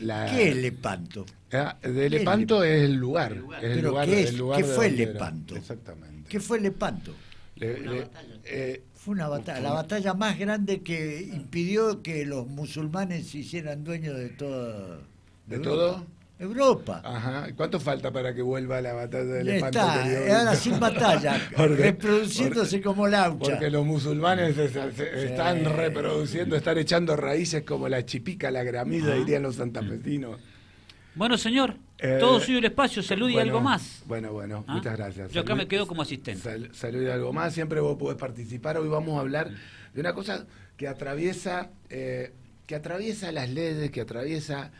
¿Qué es Lepanto? Ah, de Lepanto es el lugar. el lugar, ¿qué, fue Lepanto? ¿Qué fue Lepanto? Eh, fue una batalla, la batalla más grande que impidió que los musulmanes se hicieran dueños de todo ¿De todo? Europa. Ajá. ¿Cuánto falta para que vuelva la batalla del ya está, eh, Ahora sin batalla, reproduciéndose como laucha. Porque los musulmanes están reproduciendo, están echando raíces como la chipica, la gramilla, dirían los santafesinos. Bueno, señor, todo eh, suyo el espacio, salud y algo más. Bueno, bueno, ¿Ah? muchas gracias. Yo acá me quedo como asistente. salud y algo más, siempre vos podés participar. Hoy vamos a hablar de una cosa que atraviesa, eh, que atraviesa las leyes, que atraviesa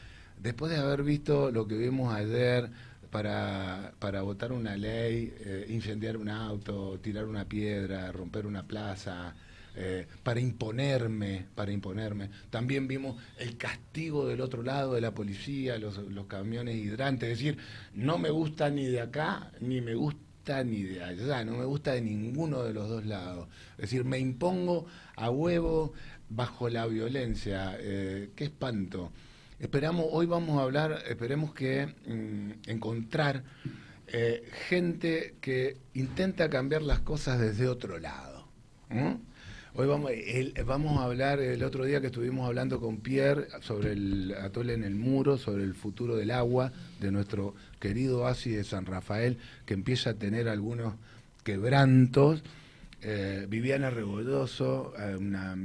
después de haber visto lo que vimos ayer para, votar una ley, eh, incendiar un auto, tirar una piedra, romper una plaza, eh, para imponerme, para imponerme. También vimos el castigo del otro lado de la policía, los, camiones hidrantes, es decir, no me gusta ni de acá, ni me gusta ni de allá, no me gusta de ninguno de los dos lados. Es decir, me impongo a huevo bajo la violencia. Eh, qué espanto. Esperamos, hoy vamos a hablar, esperemos que mm, encontrar eh, gente que intenta cambiar las cosas desde otro lado. Hoy vamos, vamos a hablar, el otro día que estuvimos hablando con Pierre sobre el atole en el muro, sobre el futuro del agua de nuestro querido así de San Rafael, que empieza a tener algunos quebrantos. Eh, Viviana Regoldoso, eh, una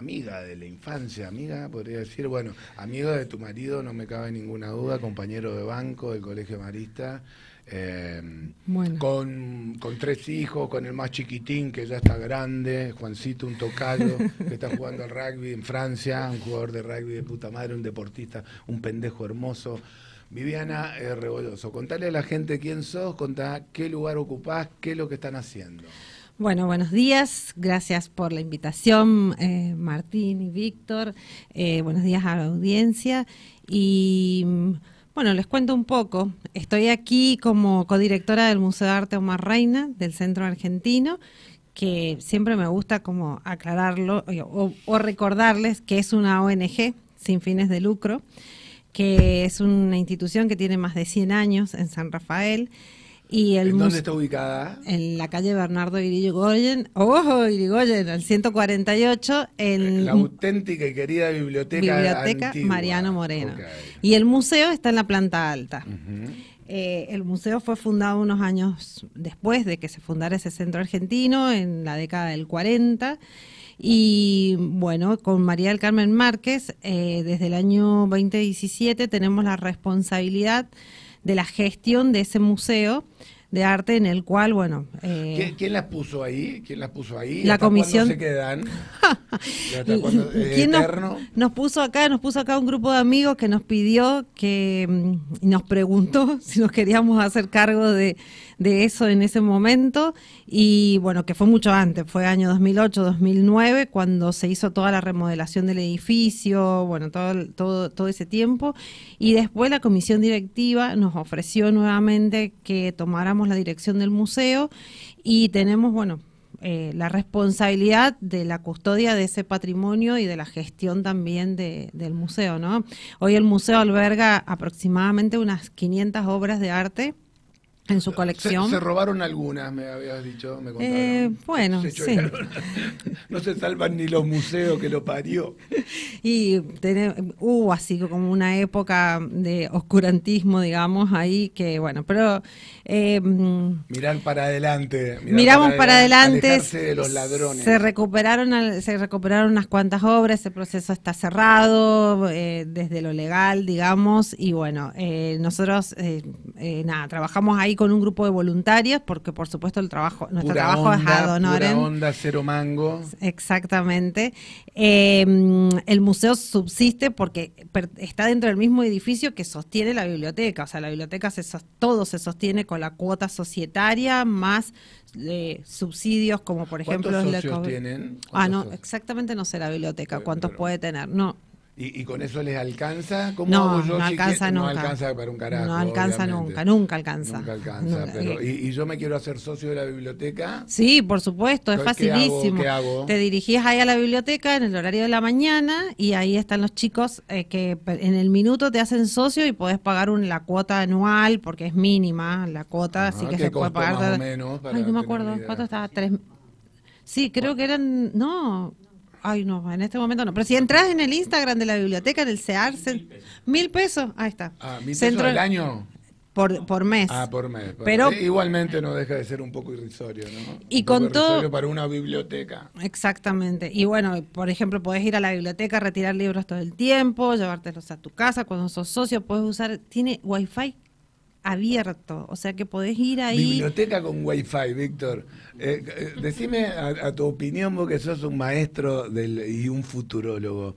amiga de la infancia, amiga, podría decir, bueno, amiga de tu marido, no me cabe ninguna duda, compañero de banco del Colegio Marista, eh, con, tres hijos, con el más chiquitín que ya está grande, Juancito, un tocayo, que está jugando al rugby en Francia, un jugador de rugby de puta madre, un deportista, un pendejo hermoso. Viviana es Rebolloso, contale a la gente quién sos, contá qué lugar ocupás, qué es lo que están haciendo. Bueno, buenos días. Gracias por la invitación, eh, Martín y Víctor. Eh, buenos días a la audiencia. Y mm, bueno, les cuento un poco. Estoy aquí como codirectora del Museo de Arte Omar Reina del Centro Argentino que siempre me gusta como aclararlo eh, o, recordarles que es una ONG sin fines de lucro, que es una institución que tiene más de 100 años en San Rafael, ¿En dónde está ubicada? En la calle Bernardo Irigoyen, ojo, Irigoyen, al 148, en la auténtica y querida biblioteca, biblioteca Mariano Moreno. Y el museo está en la planta alta. Eh, el museo fue fundado unos años después de que se fundara ese centro argentino, en la década del 40. Y bueno, con María del Carmen Márquez, eh, desde el año 2017 tenemos la responsabilidad de la gestión de ese museo de arte en el cual, bueno... Eh, ¿Quién, las puso ahí? ¿Quién las puso ahí? La comisión... se quedan? Eh, ¿Quién nos, puso acá? Nos puso acá un grupo de amigos que nos pidió que... Mm, nos preguntó si nos queríamos hacer cargo de, de eso en ese momento y bueno, que fue mucho antes, fue año 2008, 2009, cuando se hizo toda la remodelación del edificio, bueno, todo, todo, todo ese tiempo y después la comisión directiva nos ofreció nuevamente que tomáramos la dirección del museo y tenemos, bueno, eh, la responsabilidad de la custodia de ese patrimonio y de la gestión también del museo, ¿no? Hoy el museo alberga aproximadamente unas 500 obras de arte en su colección. Se, robaron algunas, me habías dicho, eh, bueno, sí. No se salvan ni los museos que lo parió. Y hubo así como una época de oscurantismo, digamos, ahí que, bueno, pero... Eh, mirar para adelante. miramos para, adelante. los ladrones. Se recuperaron, se recuperaron unas cuantas obras, el proceso está cerrado eh, desde lo legal, digamos, y bueno, nosotros, nada, trabajamos ahí con un grupo de voluntarias, porque por supuesto el trabajo, nuestro trabajo es ad cero mango. Exactamente. Em, el museo subsiste porque está dentro del mismo edificio que sostiene la biblioteca, o sea, la biblioteca se todo se sostiene con la cuota societaria más eh, subsidios como por ejemplo los tienen? ah no exactamente no sé la biblioteca eh, cuántos puede tener no ¿Y, con eso les alcanza? no, no alcanza nunca. No alcanza para un carajo. No alcanza nunca, nunca alcanza. Nunca alcanza. Pero, eh, y, yo me quiero hacer socio de la biblioteca? Sí, por supuesto, es facilísimo. ¿qué hago? Te dirigís ahí a la biblioteca en el horario de la mañana y ahí están los chicos eh, que en el minuto te hacen socio y podés pagar la cuota anual porque es mínima la cuota, así que se puede pagar. menos no me acuerdo, ¿cuánto estaba? Tres... Sí, creo que eran. No. Ay, no, en este momento no. Pero si entras en el Instagram de la biblioteca, en el CEAR, mil, pesos, ahí está. Ah, Centro, pesos al año. Por, mes. Ah, por mes. Pero, igualmente no deja de ser un poco irrisorio, ¿no? Y con todo. Para una biblioteca. Exactamente. Y bueno, por ejemplo, podés ir a la biblioteca, retirar libros todo el tiempo, llevártelos a tu casa. Cuando sos socio, puedes usar. Tiene wi Wi-Fi? abierto, o sea que podés ir ahí. Biblioteca con wifi, Víctor. Eh, eh, decime a, tu opinión, vos que sos un maestro y un futurólogo.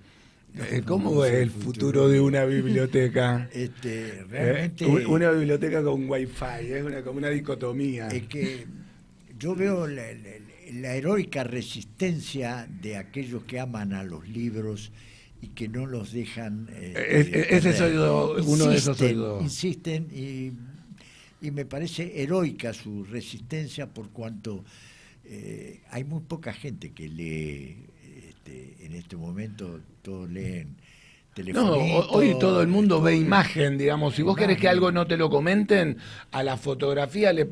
Eh, ¿Cómo es el futuro de una biblioteca? Este, una biblioteca con wifi, es como una dicotomía. Es que yo veo la heroica resistencia de aquellos que aman a los libros que no los dejan. Eh, eh, eh ese es uno de esos oídos Insisten y, y, me parece heroica su resistencia por cuanto eh, hay muy poca gente que lee este, en este momento, todos leen no, hoy todo el mundo ve imagen, digamos. Si vos querés que algo no te lo comenten, a la fotografía le,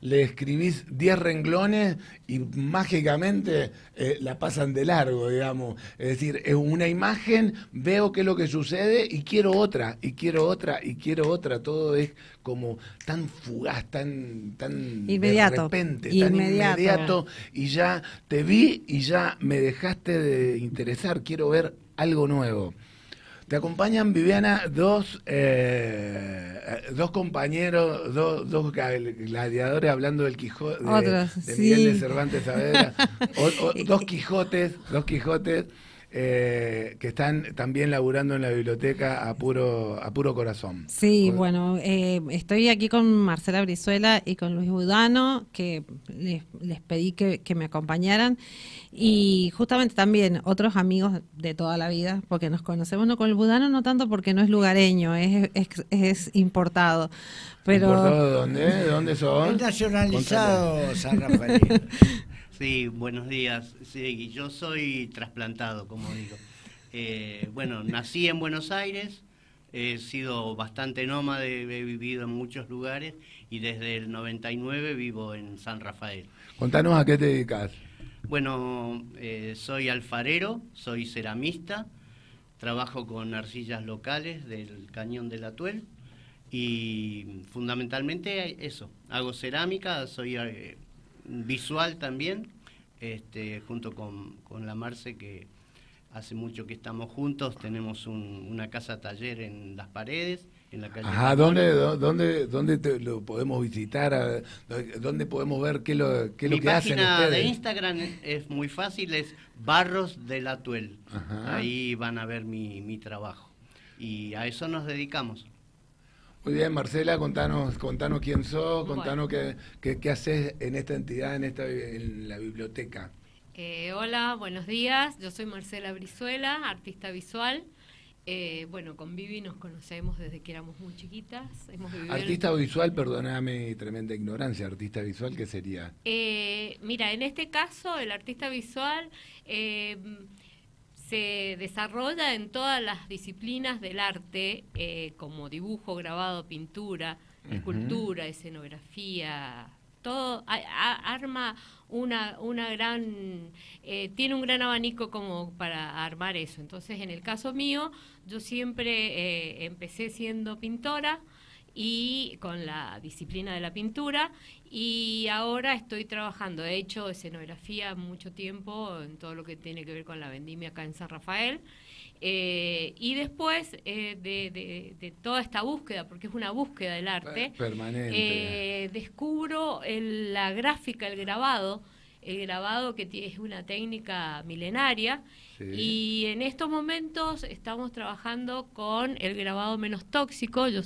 le, escribís 10 renglones y mágicamente eh, la pasan de largo, digamos. Es decir, es una imagen, veo qué es lo que sucede y quiero otra, y quiero otra, y quiero otra. Todo es como tan fugaz, tan, tan inmediato, de repente, tan inmediato. Y ya te vi y ya me dejaste de interesar. Quiero ver algo nuevo. Te acompañan, Viviana, dos, eh, dos compañeros, dos, gladiadores hablando del Quijote, de, Miguel de Cervantes Saavedra, dos Quijotes, dos Quijotes. Eh, que están también laburando en la biblioteca a puro, a puro corazón. Sí, bueno, eh, estoy aquí con Marcela Brizuela y con Luis Budano, que les, pedí que, me acompañaran, y justamente también otros amigos de toda la vida, porque nos conocemos no con el Budano, no tanto porque no es lugareño, es, importado. Pero... de dónde? dónde son? Es nacionalizado Rafael. Sí, buenos días. Sí, yo soy trasplantado, como digo. Eh, bueno, nací en Buenos Aires, he sido bastante nómade, he vivido en muchos lugares y desde el 99 vivo en San Rafael. Contanos a qué te dedicas. Bueno, eh, soy alfarero, soy ceramista, trabajo con arcillas locales del Cañón de la y fundamentalmente eso, hago cerámica, soy... Eh, visual también, este, junto con, la Marce, que hace mucho que estamos juntos, tenemos una casa taller en las paredes, en la calle. Ajá, ¿dónde, dónde, lo podemos visitar? ¿Dónde podemos ver qué lo, qué lo que hacen ustedes? de Instagram es, muy fácil, es Barros de la tuel, Ahí van a ver mi, mi trabajo. Y a eso nos dedicamos. Muy bien, Marcela, contanos, contanos quién sos, contanos qué, haces en esta entidad, en, esta, en la biblioteca. Eh, hola, buenos días. Yo soy Marcela Brizuela, artista visual. Eh, bueno, con Vivi nos conocemos desde que éramos muy chiquitas. artista visual, perdóname, tremenda ignorancia. Artista visual, ¿qué sería? Eh, mira, en este caso, el artista visual se desarrolla en todas las disciplinas del arte, eh, como dibujo, grabado, pintura, escultura, escenografía, todo arma una, una gran, eh, tiene un gran abanico como para armar eso. Entonces, en el caso mío, yo siempre eh, empecé siendo pintora y con la disciplina de la pintura y ahora estoy trabajando, he hecho escenografía mucho tiempo en todo lo que tiene que ver con la vendimia acá en San Rafael. Eh, y después eh, de, toda esta búsqueda, porque es una búsqueda del arte, eh, descubro la gráfica, el grabado, el grabado que es una técnica milenaria. Y en estos momentos estamos trabajando con el grabado menos tóxico. Yo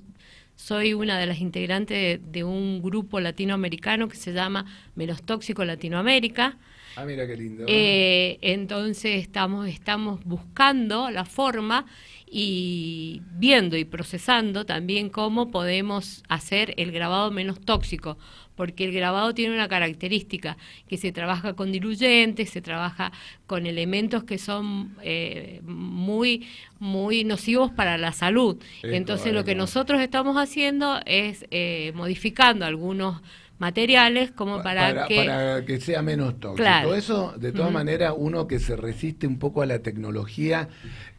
soy una de las integrantes de, un grupo latinoamericano que se llama Menos Tóxico Latinoamérica Ah, mira qué lindo. Eh, entonces estamos, estamos buscando la forma y viendo y procesando también cómo podemos hacer el grabado menos tóxico, porque el grabado tiene una característica, que se trabaja con diluyentes, se trabaja con elementos que son eh, muy, muy nocivos para la salud. Entonces lo que nosotros estamos haciendo es eh, modificando algunos materiales como para, que... sea menos tóxico. Eso, de todas maneras, uno que se resiste un poco a la tecnología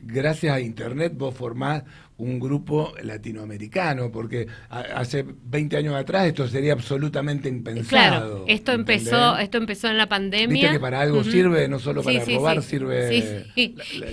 gracias a Internet vos formás un grupo latinoamericano, porque hace 20 años atrás esto sería absolutamente eh, impensado. Claro, esto empezó, esto empezó en la pandemia. Viste que para algo sirve, no solo para robar, sirve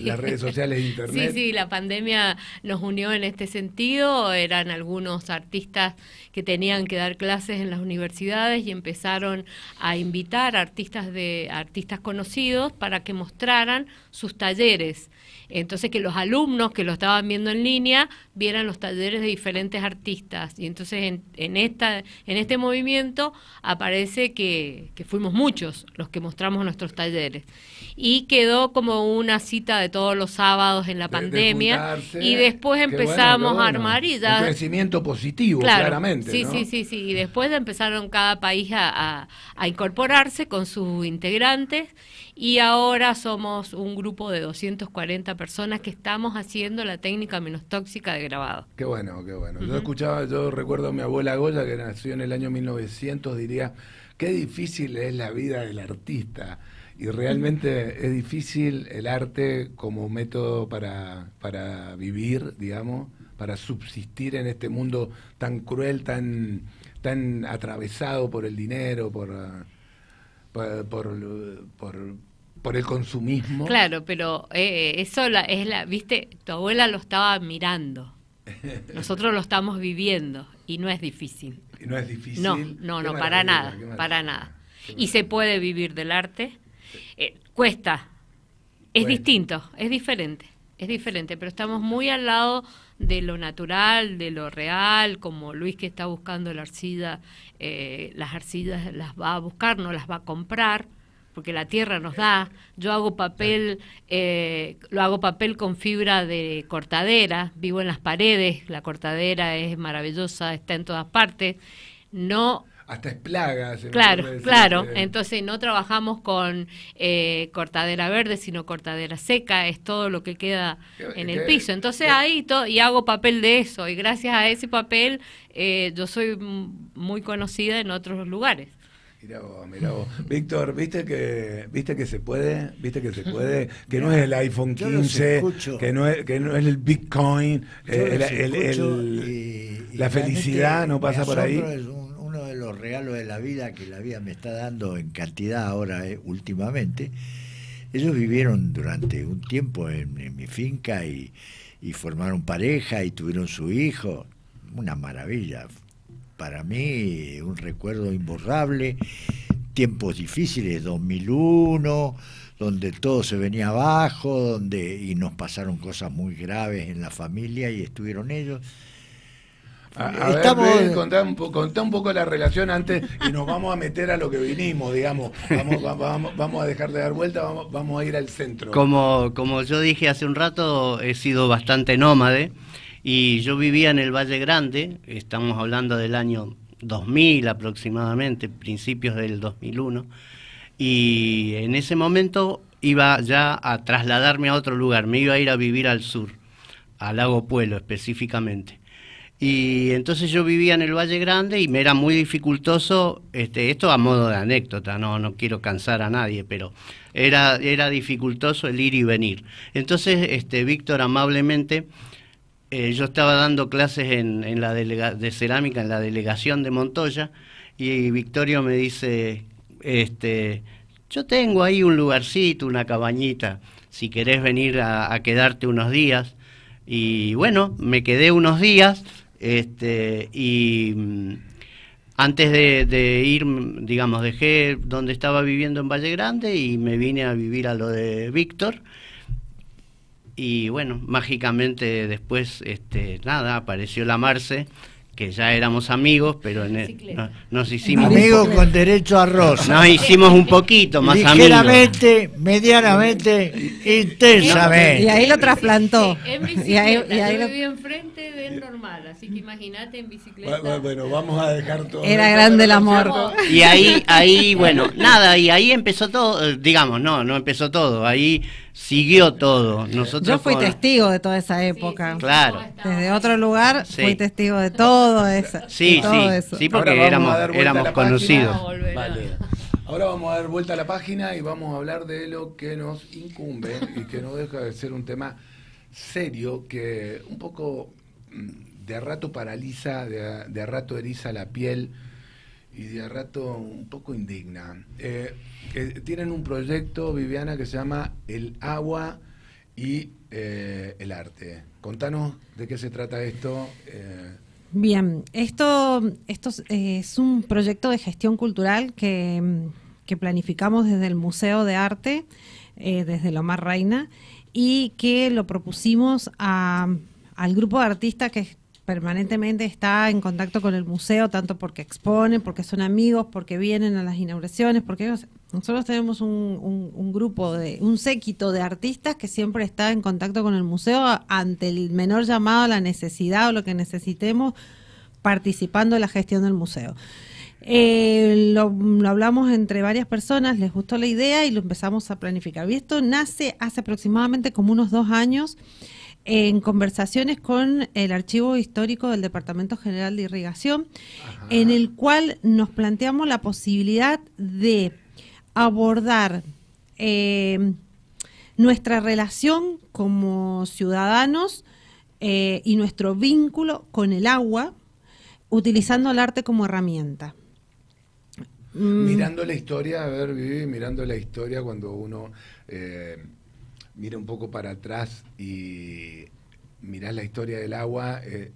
las redes sociales e internet. Sí, sí, la pandemia nos unió en este sentido, eran algunos artistas que tenían que dar clases en las universidades y empezaron a invitar artistas de artistas conocidos para que mostraran sus talleres entonces que los alumnos que lo estaban viendo en línea vieran los talleres de diferentes artistas. Y entonces en, esta, en este movimiento aparece que, fuimos muchos los que mostramos nuestros talleres. Y quedó como una cita de todos los sábados en la pandemia. y después empezamos a armar y ya... Un crecimiento positivo, claramente. Sí, sí, sí, sí. Y después empezaron cada país a incorporarse con sus integrantes y ahora somos un grupo de 240 personas que estamos haciendo la técnica menos tóxica de grabado. Qué bueno, qué bueno. Yo escuchaba, yo recuerdo a mi abuela Goya que nació en el año 1900, diría, qué difícil es la vida del artista. Y realmente es difícil el arte como método para, vivir, digamos, para subsistir en este mundo tan cruel, tan, tan atravesado por el dinero, por, por por el consumismo. Claro, pero eh, eh, eso es la, viste, tu abuela lo estaba mirando. Nosotros lo estamos viviendo y no es difícil. no es difícil. No, no, no, para nada, para nada. Y se puede vivir del arte. Eh, cuesta, es distinto, es diferente, es diferente, pero estamos muy al lado de lo natural, de lo real, como Luis que está buscando la arcilla, las arcidas las va a buscar, no las va a comprar porque la tierra nos da. Yo hago papel, eh, lo hago papel con fibra de cortadera, vivo en las paredes, la cortadera es maravillosa, está en todas partes. No hasta es plaga. claro, claro. Eh. Entonces no trabajamos con eh, cortadera verde, sino cortadera seca, es todo lo que queda en el piso. Entonces ahí y hago papel de eso, y gracias a ese papel yo soy muy conocida en otros lugares. Mira, vos, vos. Víctor, ¿viste que, ¿viste que se puede? ¿Viste que se puede? Que no es el iPhone 15, que no es, que no es el Bitcoin, eh, la felicidad no pasa por ahí. Es uno de los regalos de la vida que la vida me está dando en cantidad ahora, eh, últimamente. Ellos vivieron durante un tiempo en, mi finca y, y formaron pareja y tuvieron su hijo. Una maravilla, para mí un recuerdo imborrable, tiempos difíciles, 2001, donde todo se venía abajo, donde y nos pasaron cosas muy graves en la familia y estuvieron ellos. A, Estamos... ver, contá un, poco, la relación antes y nos vamos a meter a lo que vinimos, digamos. Vamos, vamos, a dejar de dar vuelta, vamos, vamos a ir al centro. Como, como yo dije hace un rato, he sido bastante nómade. Y yo vivía en el Valle Grande, estamos hablando del año 2000 aproximadamente, principios del 2001, y en ese momento iba ya a trasladarme a otro lugar, me iba a ir a vivir al sur, al Lago Pueblo específicamente. Y entonces yo vivía en el Valle Grande y me era muy dificultoso, este, esto a modo de anécdota, no, no quiero cansar a nadie, pero era, era dificultoso el ir y venir. Entonces este, Víctor amablemente eh, yo estaba dando clases en, la delega de cerámica en la delegación de Montoya y Victorio me dice, este, yo tengo ahí un lugarcito, una cabañita, si querés venir a, quedarte unos días. Y bueno, me quedé unos días este, y mm, antes de, de, ir, digamos, dejé donde estaba viviendo en Valle Grande y me vine a vivir a lo de Víctor y bueno, mágicamente después, este, nada, apareció la Marce, que ya éramos amigos, pero en nos hicimos... Amigos con derecho a rosa. Nos hicimos un poquito más Ligeramente, amigos. medianamente, intensamente. Y ahí lo trasplantó. en bicicleta, y ahí, normal, así que imagínate en bicicleta. Bueno, vamos a dejar todo. Era grande el amor. Y ahí, ahí, bueno, nada, y ahí empezó todo, digamos, no, no empezó todo, ahí siguió todo. Nosotros Yo fui testigo de toda esa época. claro. Desde otro lugar fui testigo de todo eso. Sí, sí, sí, porque éramos, éramos conocidos. Ahora vamos a dar vuelta a la página y vamos a hablar de lo que nos incumbe y que no deja de ser un tema serio que un poco mm, de rato paraliza, de, de rato eriza la piel y de a rato un poco indigna. Eh, que tienen un proyecto, Viviana, que se llama El agua y eh, el arte. Contanos de qué se trata esto. Eh. Bien, esto, esto es un proyecto de gestión cultural que, planificamos desde el Museo de Arte, desde Lomar Reina, y que lo propusimos al grupo de artistas que permanentemente está en contacto con el museo, tanto porque exponen, porque son amigos, porque vienen a las inauguraciones, porque nosotros tenemos un, grupo, de un séquito de artistas que siempre está en contacto con el museo ante el menor llamado a la necesidad o lo que necesitemos, participando en la gestión del museo. Eh, lo, lo, hablamos entre varias personas, les gustó la idea y lo empezamos a planificar. Y esto nace hace aproximadamente como unos dos años en conversaciones con el Archivo Histórico del Departamento General de Irrigación, en el cual nos planteamos la posibilidad de abordar eh, nuestra relación como ciudadanos eh, y nuestro vínculo con el agua, utilizando el arte como herramienta. Mm. Mirando la historia, a ver, Vivi, mirando la historia cuando uno... Eh, Mire un poco para atrás y mirás la historia del agua, eh,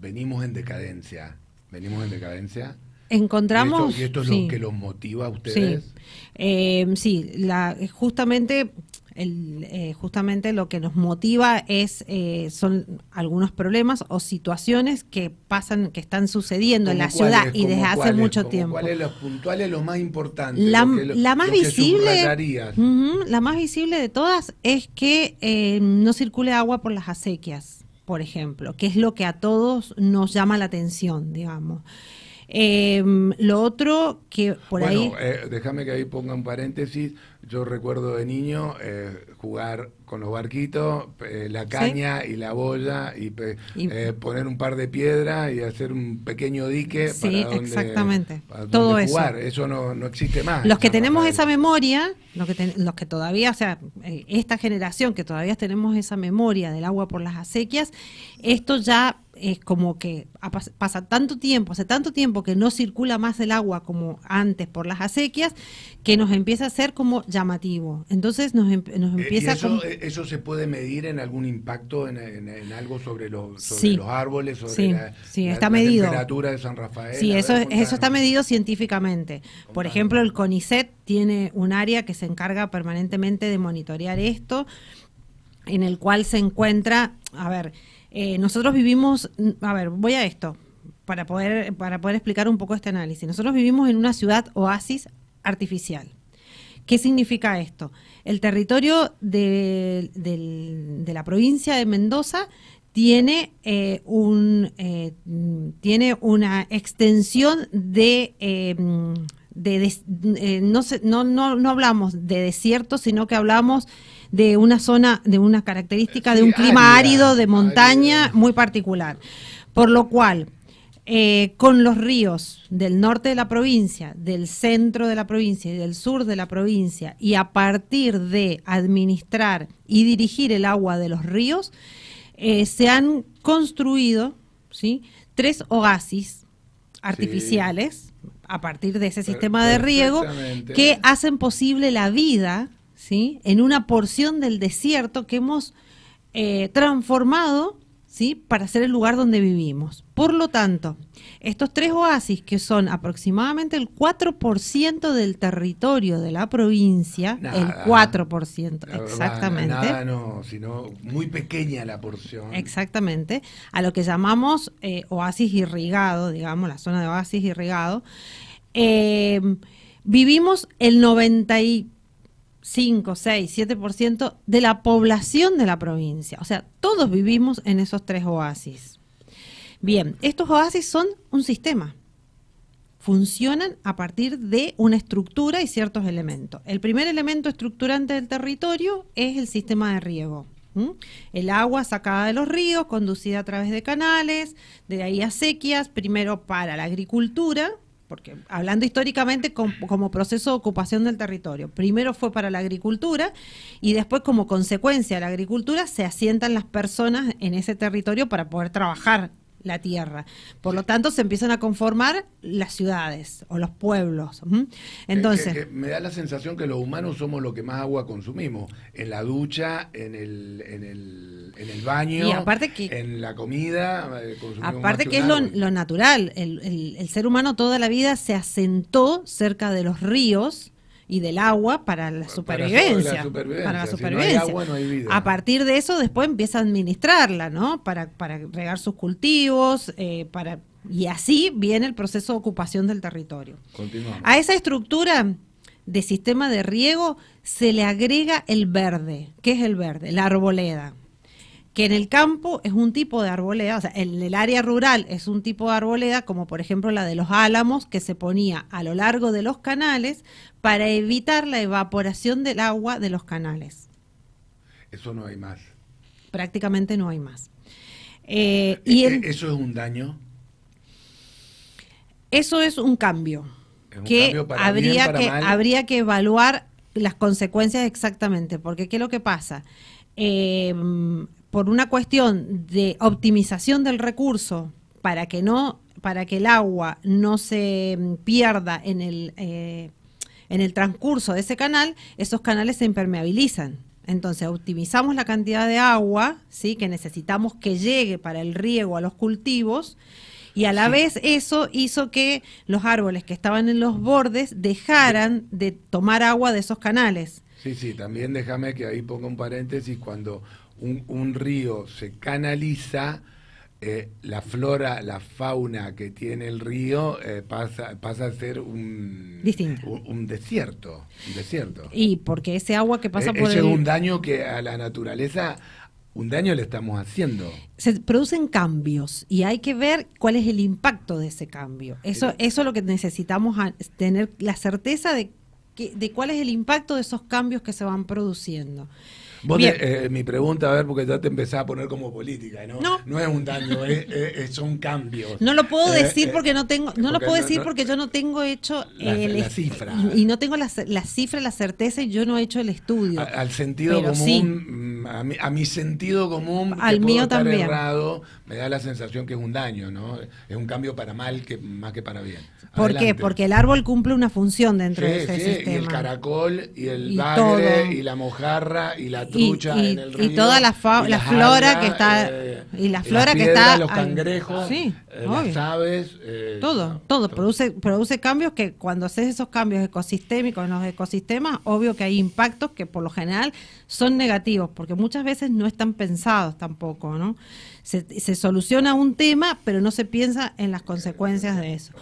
venimos en decadencia. Venimos en decadencia. Encontramos. Y esto, es lo que los motiva a ustedes. Eh, sí, justamente el, eh, justamente lo que nos motiva es eh, son algunos problemas o situaciones que pasan, que están sucediendo en la ciudad y desde hace mucho tiempo. ¿Cuáles los puntuales, los más importantes? La, más visible, la más visible de todas es que eh, no circule agua por las acequias, por ejemplo, que es lo que a todos nos llama la atención, digamos. lo otro que por ahí. déjame que ahí ponga un paréntesis yo recuerdo de niño eh, jugar con los barquitos, la caña y la boya y, eh, poner un par de piedras y hacer un pequeño dique para donde, exactamente. Todo jugar. Eso, no, existe más. Los que tenemos esa memoria, los que, los que todavía, o sea, eh, esta generación que todavía tenemos esa memoria del agua por las acequias, esto ya es como que pasa tanto tiempo, hace tanto tiempo que no circula más el agua como antes por las acequias, que nos empieza a ser como llamativo. Entonces nos, em, eh, empieza a ¿Eso se puede medir en algún impacto, en, algo sobre, los, los árboles, sobre la, temperatura de San Rafael? Sí, eso, eso está medido científicamente. Por ejemplo, el CONICET tiene un área que se encarga permanentemente de monitorear esto, en el cual se encuentra, a ver, eh, nosotros vivimos, a ver, voy a esto. Para poder, para poder explicar un poco este análisis. Nosotros vivimos en una ciudad oasis artificial. ¿Qué significa esto? El territorio de, la provincia de Mendoza tiene, eh, un, eh, tiene una extensión de... Eh, no, no, no hablamos de desierto, sino que hablamos de una zona, de una característica de un clima árido, de montaña, muy particular. Por lo cual, eh, con los ríos del norte de la provincia, del centro de la provincia y del sur de la provincia, y a partir de administrar y dirigir el agua de los ríos, eh, se han construido ¿sí? tres oasis artificiales a partir de ese sistema de riego que hacen posible la vida ¿sí? en una porción del desierto que hemos eh, transformado para ser el lugar donde vivimos. Por lo tanto, estos tres oasis, que son aproximadamente el 4% del territorio de la provincia, el 4%, exactamente. no, sino muy pequeña la porción. Exactamente, a lo que llamamos eh, oasis irrigado, digamos, la zona de oasis irrigado. Eh, vivimos el 90 5, 6, 7% de la población de la provincia. O sea, todos vivimos en esos tres oasis. Bien, estos oasis son un sistema. Funcionan a partir de una estructura y ciertos elementos. El primer elemento estructurante del territorio es el sistema de riego. El agua sacada de los ríos, conducida a través de canales, de ahí a primero para la agricultura, porque hablando históricamente como, proceso de ocupación del territorio, primero fue para la agricultura y después como consecuencia de la agricultura se asientan las personas en ese territorio para poder trabajar la tierra. Por lo tanto, se empiezan a conformar las ciudades o los pueblos. Entonces. me da la sensación que los humanos somos los que más agua consumimos. En la ducha, en el, en el, en el baño, en la comida. Eh, aparte que, es lo, natural. el ser humano toda la vida se asentó cerca de los ríos y del agua para la supervivencia. Para la supervivencia. A partir de eso, después empieza a administrarla, ¿no? Para, para regar sus cultivos, eh, para y así viene el proceso de ocupación del territorio. A esa estructura de sistema de riego se le agrega el verde. ¿Qué es el verde? La arboleda que en el campo es un tipo de arboleda, o sea, en el área rural es un tipo de arboleda, como por ejemplo la de los álamos, que se ponía a lo largo de los canales para evitar la evaporación del agua de los canales. Eso no hay más. Prácticamente no hay más. Eh, eh, y eh, ¿Eso es un daño? Eso es un cambio. que, habría, que habría que evaluar las consecuencias exactamente, porque ¿qué es lo que pasa? por una cuestión de optimización del recurso para que no para que el agua no se mm, pierda en el eh, en el transcurso de ese canal esos canales se impermeabilizan entonces optimizamos la cantidad de agua sí que necesitamos que llegue para el riego a los cultivos y a la vez eso hizo que los árboles que estaban en los bordes dejaran de tomar agua de esos canales. Sí, sí, también déjame que ahí ponga un paréntesis cuando un, río se canaliza, eh, la flora, la fauna que tiene el río eh, pasa, a ser un, un, desierto, un Y porque ese agua que pasa eh, por Es un daño que a la naturaleza, un daño le estamos haciendo. Se producen cambios y hay que ver cuál es el impacto de ese cambio. Eso, eso es lo que necesitamos, tener la certeza de, que, de cuál es el impacto de esos cambios que se van produciendo. Vos eh, mi pregunta, a ver, porque ya te empezás a poner como política, ¿no? No, es un daño, es, es, son cambios. No lo puedo eh, decir eh, porque no tengo, no lo puedo decir porque yo no tengo hecho la, el, cifra. Y, no tengo la, cifra, la certeza, y yo no he hecho el estudio. al sentido común a mi, sentido común, al mío estar también. me da la sensación que es un daño, ¿no? Es un cambio para mal que más que para bien. ¿Por qué? Porque el árbol cumple una función dentro de ese sistema. Y el caracol, y el y y la mojarra, y la trucha y, en el río, Y toda la, la, flora que está. Eh, y la flora que está. Los cangrejos, eh, las aves. Eh, todo, todo, todo. Produce, produce cambios que cuando haces esos cambios ecosistémicos en los ecosistemas, obvio que hay impactos que por lo general son negativos, porque muchas veces no están pensados tampoco, ¿no? Se, soluciona un tema, pero no se piensa en las consecuencias de eso.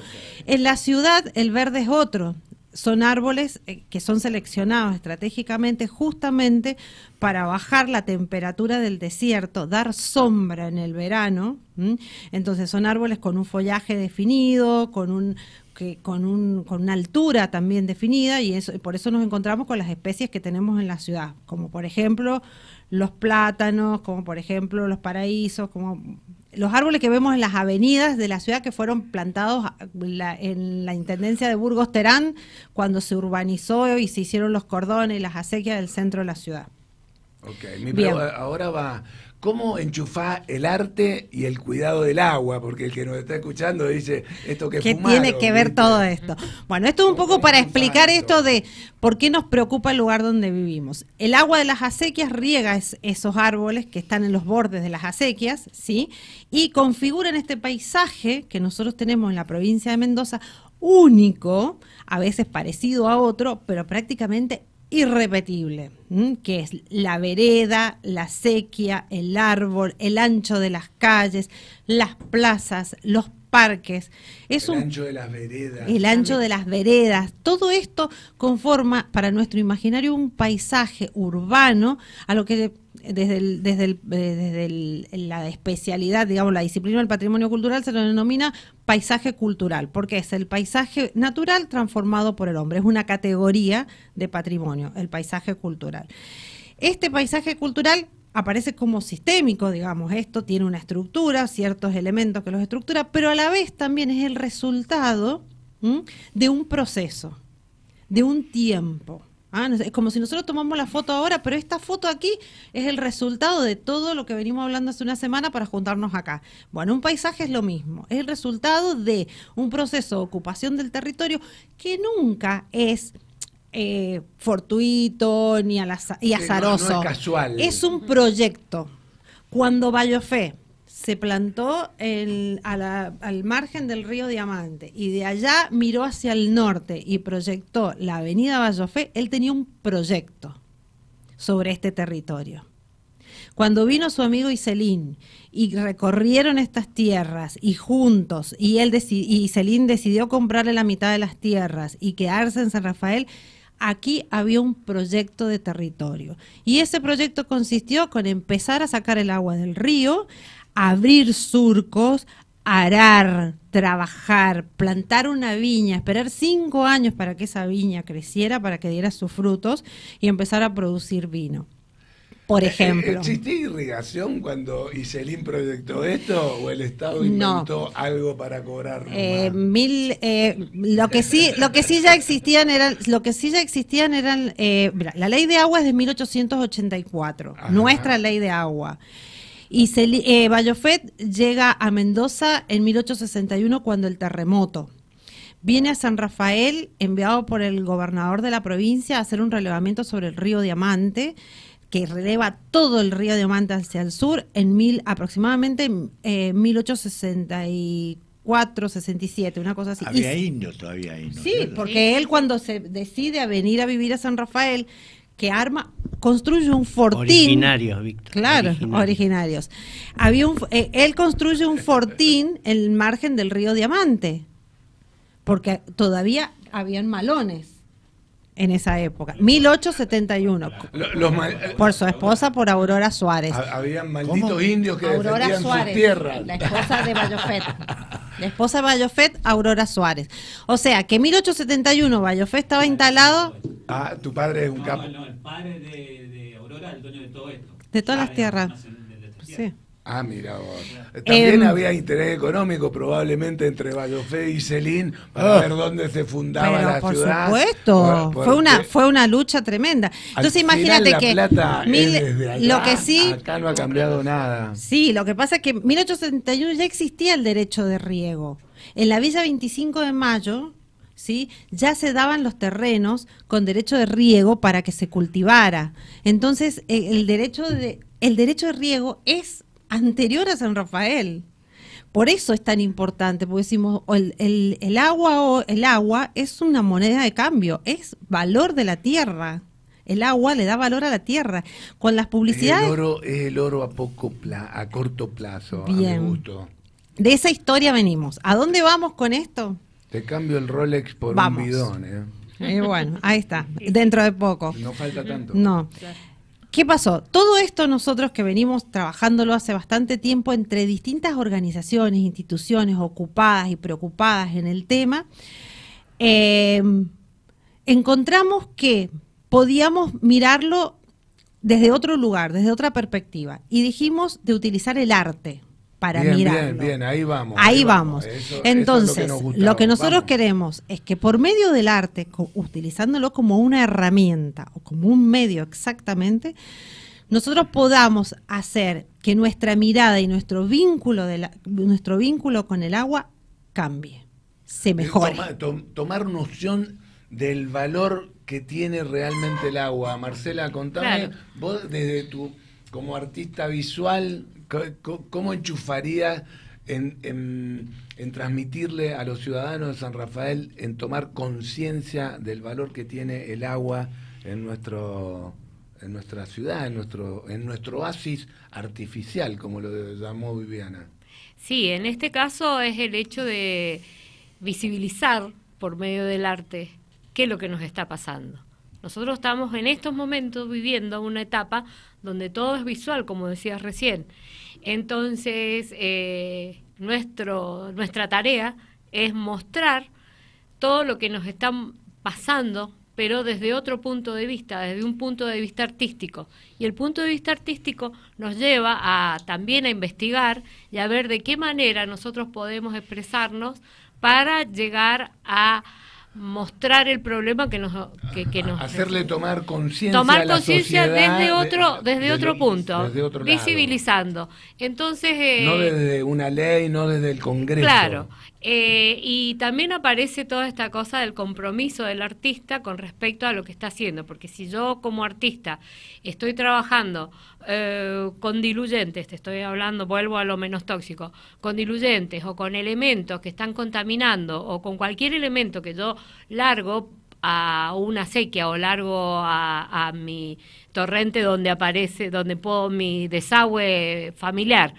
En la ciudad el verde es otro. Son árboles eh, que son seleccionados estratégicamente justamente para bajar la temperatura del desierto, dar sombra en el verano. Entonces son árboles con un follaje definido, con un, con, un, con una altura también definida y eso, por eso nos encontramos con las especies que tenemos en la ciudad, como por ejemplo los plátanos, como por ejemplo los paraísos, como los árboles que vemos en las avenidas de la ciudad que fueron plantados en la Intendencia de Burgos Terán cuando se urbanizó y se hicieron los cordones y las acequias del centro de la ciudad. Ok, mi ahora va ¿Cómo enchufá el arte y el cuidado del agua? Porque el que nos está escuchando dice, esto que ¿Qué tiene que ver todo esto? Bueno, esto es un poco para explicar esto de por qué nos preocupa el lugar donde vivimos. El agua de las acequias riega esos árboles que están en los bordes de las acequias, ¿sí? Y configuran este paisaje que nosotros tenemos en la provincia de Mendoza único, a veces parecido a otro, pero prácticamente irrepetible, que es la vereda, la sequía, el árbol, el ancho de las calles, las plazas, los parques. Es ancho de las veredas. El ancho de las veredas. Todo esto conforma para nuestro imaginario un paisaje urbano a lo que desde, eh, la especialidad, digamos, la disciplina del patrimonio cultural se lo denomina paisaje cultural, porque es el paisaje natural transformado por el hombre, es una categoría de patrimonio, el paisaje cultural. Este paisaje cultural aparece como sistémico, digamos, esto tiene una estructura, ciertos elementos que los estructura, pero a la vez también es el resultado de un proceso, de un tiempo. Es ah, como si nosotros tomamos la foto ahora, pero esta foto aquí es el resultado de todo lo que venimos hablando hace una semana para juntarnos acá. Bueno, un paisaje es lo mismo, es el resultado de un proceso de ocupación del territorio que nunca es eh, fortuito ni, y azaroso. es, un proyecto. Cuando fe se plantó al margen del río Diamante y de allá miró hacia el norte y proyectó la avenida Vallofé, él tenía un proyecto sobre este territorio. Cuando vino su amigo Iselín y recorrieron estas tierras y juntos, y, él y Iselín decidió comprarle la mitad de las tierras y quedarse en San Rafael, aquí había un proyecto de territorio. Y ese proyecto consistió con empezar a sacar el agua del río, abrir surcos, arar, trabajar, plantar una viña, esperar cinco años para que esa viña creciera, para que diera sus frutos y empezar a producir vino. Por eh, eh, ejemplo. ¿Existía irrigación cuando Iselin proyectó esto o el Estado inventó algo para cobrar? Eh, mil, lo que sí, lo que sí ya existían eran, lo que sí ya existían eran, la ley de agua es de 1884, nuestra ley de agua. Y eh, llega a Mendoza en 1861 cuando el terremoto. Viene a San Rafael, enviado por el gobernador de la provincia, a hacer un relevamiento sobre el río Diamante, que releva todo el río Diamante hacia el sur en mil, aproximadamente en 1864. 67, una cosa así. Había indios todavía Sí, porque él cuando se decide a venir a vivir a San Rafael, que arma, construye un fortín. Originarios, Víctor. Claro, originarios. Había eh, él construye un fortín en el margen del río Diamante, porque todavía habían malones en esa época, 1871, los, eh, por su esposa, por Aurora Suárez. Habían malditos indios que defendían Suárez, La esposa de Bayofet. La esposa de Bayofet, Aurora Suárez. O sea, que 1871 Bayofet estaba instalado Ah, tu padre es un no, No, el padre de, Aurora el dueño de todo esto. De todas las ah, tierras. Sí. Ah, mira vos. También em. había interés económico probablemente entre Vallofé y Celín para ah. ver dónde se fundaba la ciudad. Por supuesto, fue una fue una lucha tremenda. Entonces imagínate que lo que sí acá no ha cambiado nada. Sí, lo que pasa es que en 1871 ya existía el derecho de riego. En la Villa 25 de Mayo ¿sí? ya se daban los terrenos con derecho de riego para que se cultivara. Entonces, e, el derecho de, el derecho de riego es anterior a San Rafael. Por eso es tan importante, porque decimos, el, agua, el agua es una moneda de cambio, es valor de la tierra. El agua le da valor a la tierra. Con las publicidades. El oro es el oro a poco a corto plazo, a mi gusto. De esa historia venimos. ¿A dónde vamos con esto? Te cambio el Rolex por un bidón. ¿eh? Y eh, bueno, ahí está, dentro de poco. No falta tanto. No. ¿Qué pasó? Todo esto nosotros que venimos trabajándolo hace bastante tiempo entre distintas organizaciones, instituciones ocupadas y preocupadas en el tema, em, encontramos que podíamos mirarlo desde otro lugar, desde otra perspectiva, y dijimos de utilizar el arte para bien, Bien, bien, ahí vamos. Ahí, vamos. Entonces, lo, que nosotros queremos es que por medio del arte, utilizándolo como una herramienta o como un medio exactamente, nosotros podamos hacer que nuestra mirada y nuestro vínculo, de nuestro vínculo con el agua cambie, se eh, mejore. tomar noción del valor que tiene realmente el agua. Marcela, contame, vos desde tu, como artista visual, ¿Cómo enchufaría en, transmitirle a los ciudadanos de San Rafael, en tomar conciencia del valor que tiene el agua en nuestro en nuestra ciudad, en nuestro, en nuestro oasis artificial, como lo llamó Viviana. Sí, en este caso es el hecho de visibilizar por medio del arte qué es lo que nos está pasando. Nosotros estamos en estos momentos viviendo una etapa donde todo es visual, como decías recién. Entonces, eh, nuestro, nuestra tarea es mostrar todo lo que nos está pasando, pero desde otro punto de vista, desde un punto de vista artístico. Y el punto de vista artístico nos lleva a también a investigar y a ver de qué manera nosotros podemos expresarnos para llegar a mostrar el problema que nos que, nos hacerle tomar conciencia tomar conciencia desde otro desde otro punto visibilizando entonces eh, no desde una ley no desde el Congreso claro eh, y también aparece toda esta cosa del compromiso del artista con respecto a lo que está haciendo, porque si yo como artista estoy trabajando eh, con diluyentes, te estoy hablando, vuelvo a lo menos tóxico, con diluyentes o con elementos que están contaminando o con cualquier elemento que yo largo a una sequía o largo a, a mi torrente donde aparece, donde puedo mi desagüe familiar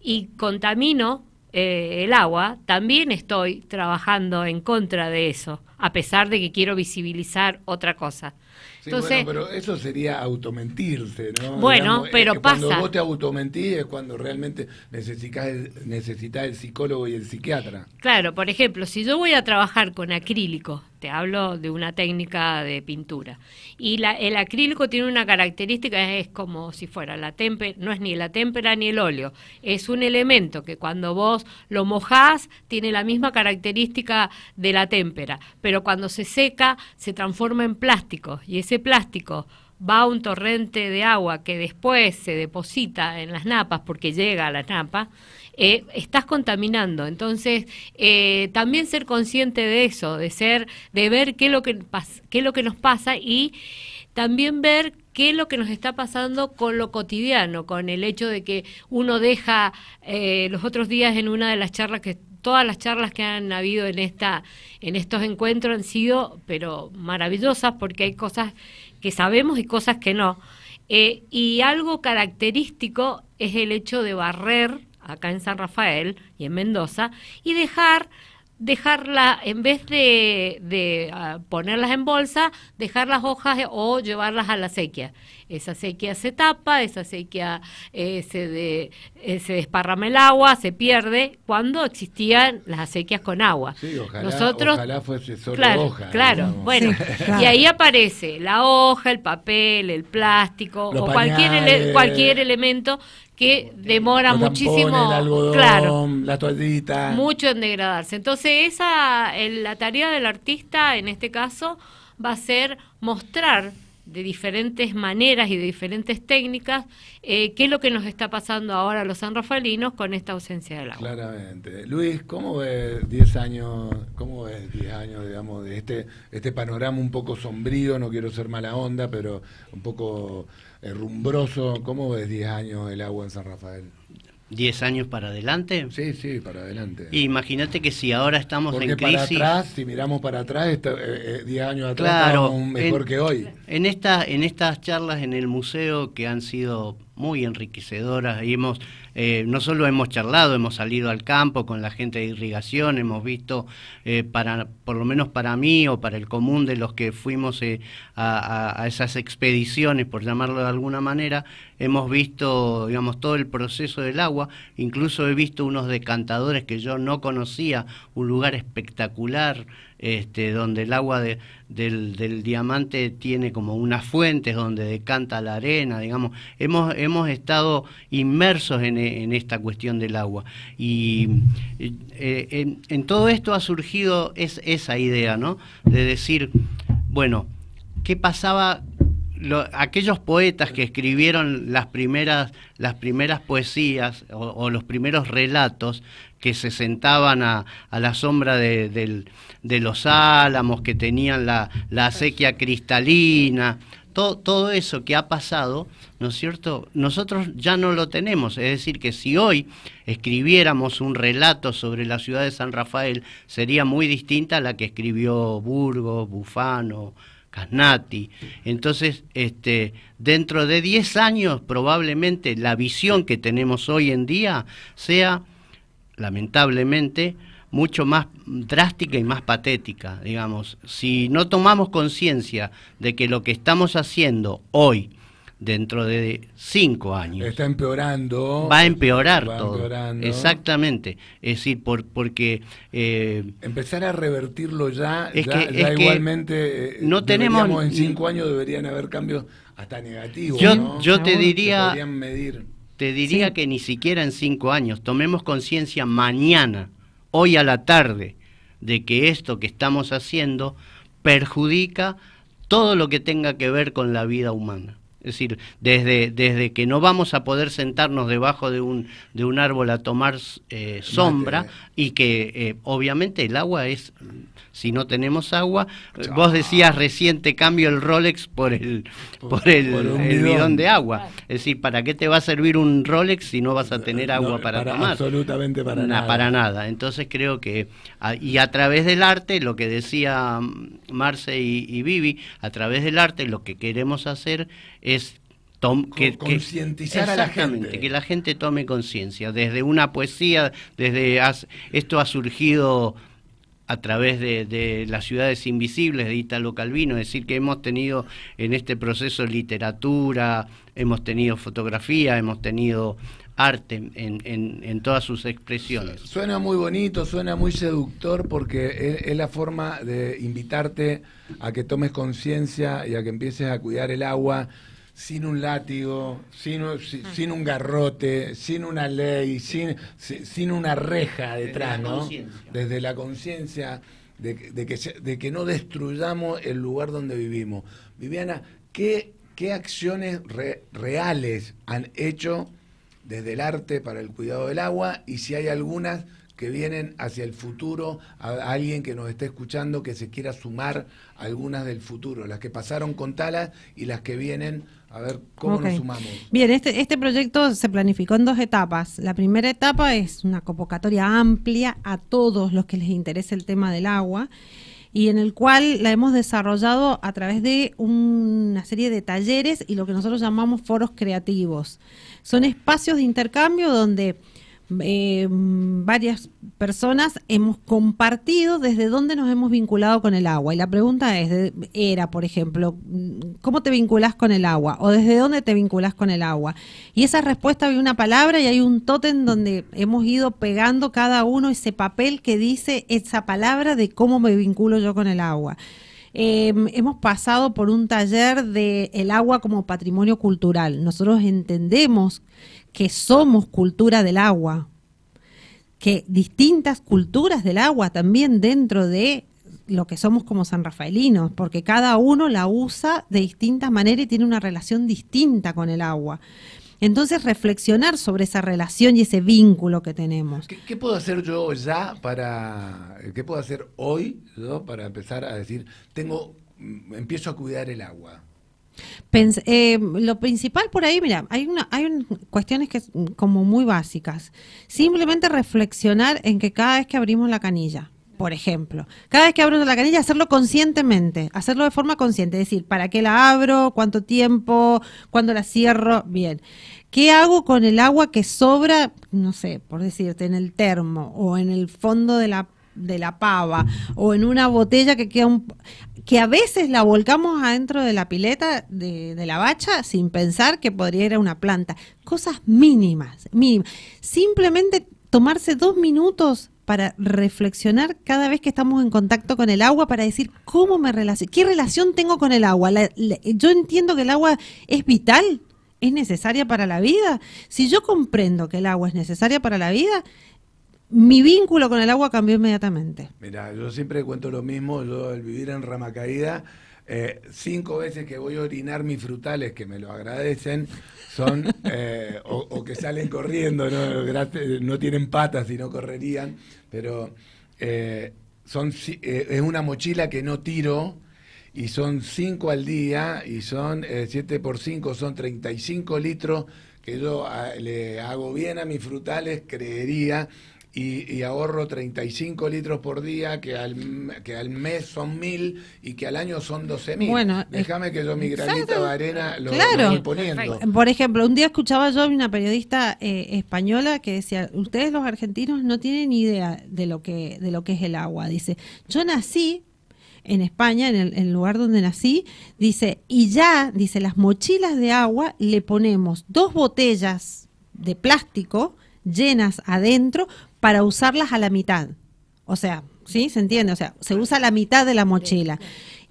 y contamino eh, el agua, también estoy trabajando en contra de eso, a pesar de que quiero visibilizar otra cosa. Entonces, pero eso sería automentirse, ¿no? Bueno, pero pasa. Cuando vos te automentís es cuando realmente necesitas el, necesitas el psicólogo y el psiquiatra. Claro, por ejemplo, si yo voy a trabajar con acrílico te hablo de una técnica de pintura. Y el acrílico tiene una característica, es como si fuera la témpera, no es ni la témpera ni el óleo, es un elemento que cuando vos lo mojás tiene la misma característica de la témpera, pero cuando se seca se transforma en plástico y ese plástico va a un torrente de agua que después se deposita en las napas porque llega a las napas eh, estás contaminando. Entonces, eh, también ser consciente de eso, de ser, de ver qué es lo que, qué es lo que nos pasa y también ver qué es lo que nos está pasando con lo cotidiano, con el hecho de que uno deja eh, los otros días en una de las charlas que todas las charlas que han habido en esta en estos encuentros han sido pero maravillosas porque hay cosas que sabemos y cosas que no y algo característico es el hecho de barrer acá en San Rafael y en Mendoza, y dejar dejarla, en vez de, ah, ponerlas en bolsa, dejar las hojas o llevarlas a la sequía. Esa acequia se tapa, esa acequia eh, se, eh, se desparrama el agua, se pierde, cuando existían las acequias con agua. Sí, ojalá, Nosotros, ojalá fuese solo claro, hoja. Claro, bueno, y ahí aparece la hoja, el papel, el plástico o cualquier, cualquier elemento que demora muchísimo, claro, la toallita. mucho en degradarse. Entonces esa, la tarea del artista en este caso va a ser mostrar de diferentes maneras y de diferentes técnicas, eh, qué es lo que nos está pasando ahora a los sanrafalinos con esta ausencia del agua. Claramente. Luis, ¿cómo ves 10 años, cómo ves 10 años, digamos, de este, este panorama un poco sombrío, no quiero ser mala onda, pero un poco eh, rumbroso, ¿cómo ves 10 años el agua en San Rafael? 10 años para adelante. Sí, sí, para adelante. Imagínate que si ahora estamos en crisis. Para atrás, si miramos para atrás, 10 eh, eh, años atrás, claro, mejor que hoy. En, esta, en estas charlas en el museo que han sido muy enriquecedoras y hemos eh, no solo hemos charlado, hemos salido al campo con la gente de irrigación, hemos visto, eh, para, por lo menos para mí o para el común de los que fuimos eh, a, esas expediciones, por llamarlo de alguna manera, hemos visto, digamos, todo el proceso del agua, incluso he visto unos decantadores que yo no conocía, un lugar espectacular, este, donde el agua del, del, diamante tiene como unas fuentes donde decanta la arena, digamos, hemos, hemos estado inmersos en en esta cuestión del agua. Y eh, en, todo esto ha surgido es, esa idea, ¿no? De decir, bueno, ¿qué pasaba? aquellos poetas que escribieron las primeras, las primeras poesías o, los primeros relatos que se sentaban a, la sombra de, los álamos, que tenían la acequia cristalina, todo, eso que ha pasado, ¿no es cierto? Nosotros ya no lo tenemos. Es decir, que si hoy escribiéramos un relato sobre la ciudad de San Rafael, sería muy distinta a la que escribió Burgos, Bufano, Casnati. Entonces, este, dentro de 10 años, probablemente la visión que tenemos hoy en día sea, lamentablemente, mucho más drástica y más patética, digamos. Si no tomamos conciencia de que lo que estamos haciendo hoy, dentro de cinco años. Está empeorando. Va a empeorar todo. Exactamente. Es decir, porque... Eh, Empezar a revertirlo ya, es que, igualmente... Eh, no tenemos... En cinco años deberían haber cambios hasta negativos. Yo, te diría... Te diría que ni siquiera en cinco años. Tomemos conciencia mañana hoy a la tarde de que esto que estamos haciendo perjudica todo lo que tenga que ver con la vida humana. Es decir, desde, desde que no vamos a poder sentarnos debajo de un, de un árbol a tomar eh, sombra y que eh, obviamente el agua es si no tenemos agua. Vos decías reciente cambio el Rolex por el, por, el, bidón de agua. Es decir, ¿para qué te va a servir un Rolex si no vas a tener agua para, tomar? Absolutamente para nada. Para nada. Entonces creo que, ah, y a través del arte, lo que decía mm, Marce y, Vivi, a través del arte lo que queremos hacer es que, concientizar a la gente. Que la gente tome conciencia. Desde una poesía, desde esto ha surgido a través de, las ciudades invisibles de Italo Calvino, es decir, que hemos tenido en este proceso literatura, hemos tenido fotografía, hemos tenido arte en, en, todas sus expresiones. Suena muy bonito, suena muy seductor porque es la forma de invitarte a que tomes conciencia y a que empieces a cuidar el agua sin un látigo, sin, ah. sin, un garrote, sin una ley, sin, sin una reja detrás, Desde ¿no? La Desde la conciencia de, que, de que no destruyamos el lugar donde vivimos. Viviana, ¿qué, qué acciones reales han hecho desde el arte para el cuidado del agua y si hay algunas que vienen hacia el futuro, a, alguien que nos esté escuchando que se quiera sumar algunas del futuro, las que pasaron con Talas y las que vienen a ver cómo nos sumamos. Bien, este, este proyecto se planificó en dos etapas. La primera etapa es una convocatoria amplia a todos los que les interesa el tema del agua y en el cual la hemos desarrollado a través de una serie de talleres y lo que nosotros llamamos foros creativos. Son espacios de intercambio donde eh, varias personas hemos compartido desde dónde nos hemos vinculado con el agua. Y la pregunta es, era, por ejemplo, ¿cómo te vinculas con el agua? ¿O desde dónde te vinculas con el agua? Y esa respuesta había una palabra y hay un tótem donde hemos ido pegando cada uno ese papel que dice esa palabra de cómo me vinculo yo con el agua. Em, hemos pasado por un taller de el agua como patrimonio cultural. Nosotros entendemos que somos cultura del agua, que distintas culturas del agua también dentro de lo que somos como San Rafaelinos, porque cada uno la usa de distintas maneras y tiene una relación distinta con el agua. Entonces, reflexionar sobre esa relación y ese vínculo que tenemos. ¿Qué, puedo hacer yo ya para, qué puedo hacer hoy para empezar a decir, tengo, mm, empiezo a cuidar el agua? Eh, lo principal por ahí, mira, hay, una, hay cuestiones que como muy básicas. Simplemente reflexionar en que cada vez que abrimos la canilla, por ejemplo, cada vez que abro la canilla, hacerlo conscientemente, hacerlo de forma consciente, es decir, ¿para qué la abro? ¿Cuánto tiempo? ¿Cuándo la cierro? Bien. ¿Qué hago con el agua que sobra, no sé, por decirte, en el termo o en el fondo de la de la pava o en una botella que queda un que a veces la volcamos adentro de la pileta de, la bacha sin pensar que podría ir a una planta. Cosas mínimas, mínimas. Simplemente tomarse dos minutos para reflexionar cada vez que estamos en contacto con el agua, para decir cómo me qué relación tengo con el agua. yo entiendo que el agua es vital, es necesaria para la vida. Si yo comprendo que el agua es necesaria para la vida, mi vínculo con el agua cambió inmediatamente. Mira, yo siempre cuento lo mismo, yo al vivir en Ramacaída, eh, cinco veces que voy a orinar mis frutales, que me lo agradecen, son eh, o, que salen corriendo, ¿no? tienen patas y no correrían, pero eh, son, es una mochila que no tiro y son cinco al día y son siete por cinco, son 35 litros que yo ah, le hago bien a mis frutales, creería y, y, ahorro 35 litros por día, que al, que al mes son mil y que al año son 12.000 mil. Eh, Déjame que yo mi granita de arena lo, poniendo. Por ejemplo, un día escuchaba yo a una periodista eh, española que decía, ustedes los argentinos no tienen idea de lo que, de lo que es el agua. Dice, yo nací en España, en el, en el, lugar donde nací, dice, y ya, dice, las mochilas de agua le ponemos dos botellas de plástico llenas adentro para usarlas a la mitad. O sea, ¿sí? ¿Se entiende? O sea, se usa la mitad de la mochila.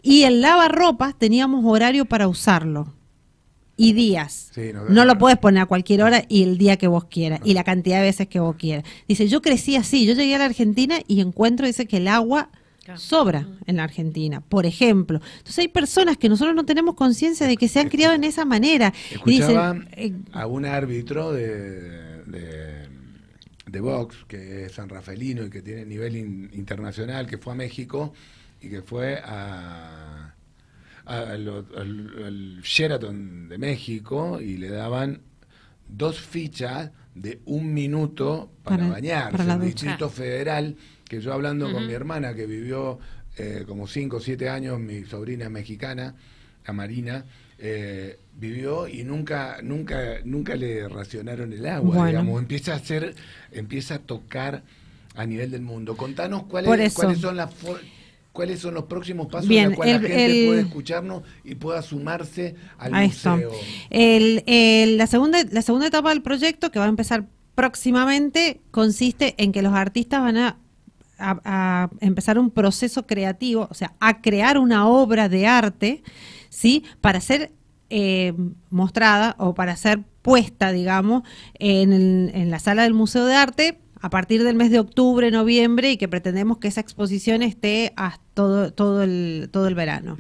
Y el lavarropas teníamos horario para usarlo. Y días. no, lo podés poner a cualquier hora y el día que vos quieras. Y la cantidad de veces que vos quieras. Dice, yo crecí así. Yo llegué a la Argentina y encuentro, dice que el agua sobra en la Argentina, por ejemplo. Entonces hay personas que nosotros no tenemos conciencia de que se han criado en esa manera. Escuchaba eh, a un árbitro de de box, que es San Rafaelino y que tiene nivel internacional, que fue a México y que fue a, al, Sheraton de México y le daban dos fichas de un minuto para, bañarse. un Distrito Federal, que yo hablando con mi hermana que vivió eh, como 5 o 7 años, mi sobrina mexicana, la Marina, eh, vivió y nunca, nunca, nunca le racionaron el agua, digamos. Empieza a hacer, empieza a tocar a nivel del mundo. Contanos cuáles, cuáles son las cuáles son los próximos pasos en los cuales la gente puede escucharnos y pueda sumarse al a museo. El, la, segunda, la segunda etapa del proyecto, que va a empezar próximamente, consiste en que los artistas van a, a empezar un proceso creativo, o sea, a crear una obra de arte ¿sí? Para ser eh, mostrada o para ser puesta, digamos, en, la sala del Museo de Arte a partir del mes de octubre, noviembre y que pretendemos que esa exposición esté hasta todo, el, verano.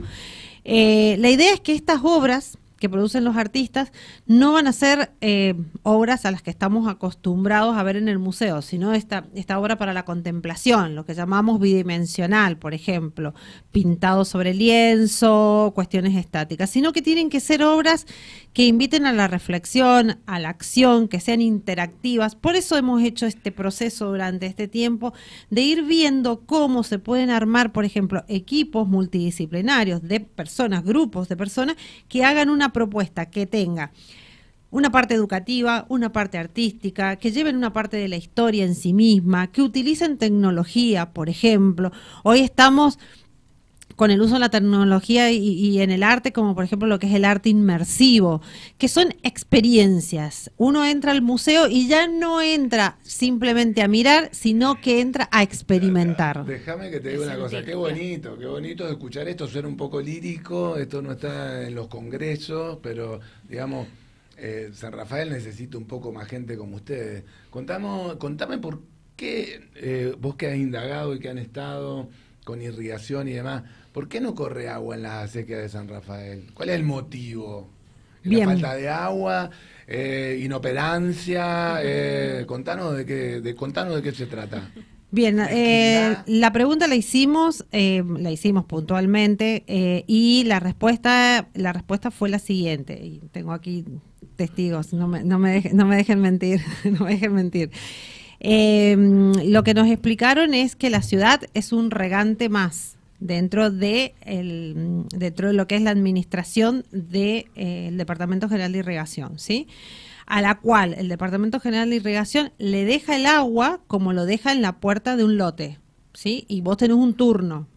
Eh, la idea es que estas obras que producen los artistas no van a ser eh, obras a las que estamos acostumbrados a ver en el museo, sino esta, esta obra para la contemplación, lo que llamamos bidimensional, por ejemplo, pintado sobre lienzo, cuestiones estáticas, sino que tienen que ser obras que inviten a la reflexión, a la acción, que sean interactivas. Por eso hemos hecho este proceso durante este tiempo de ir viendo cómo se pueden armar, por ejemplo, equipos multidisciplinarios de personas, grupos de personas que hagan una propuesta que tenga una parte educativa, una parte artística, que lleven una parte de la historia en sí misma, que utilicen tecnología, por ejemplo. Hoy estamos con el uso de la tecnología y, en el arte, como por ejemplo lo que es el arte inmersivo, que son experiencias. Uno entra al museo y ya no entra simplemente a mirar, sino que entra a experimentar. Déjame que te diga una cosa, qué bonito, qué bonito escuchar esto, suena un poco lírico, esto no está en los congresos, pero digamos... Eh, San Rafael necesita un poco más gente como ustedes. Contamos, contame por qué eh, vos que has indagado y que han estado con irrigación y demás, ¿Por qué no corre agua en la acequias de San Rafael? ¿Cuál es el motivo? La falta de agua, eh, inoperancia, eh, contanos, de qué, de, contanos de qué se trata. Bien, eh, la pregunta la hicimos, eh, la hicimos puntualmente y la respuesta, la respuesta fue la siguiente. tengo aquí testigos, no me, no me dejen mentir, no me dejen mentir. lo que nos explicaron es que la ciudad es un regante más dentro de, el, mm, dentro de lo que es la administración del de, eh, Departamento General de Irrigación, ¿sí? A la cual el Departamento General de Irrigación le deja el agua como lo deja en la puerta de un lote, ¿sí? Y vos tenés un turno.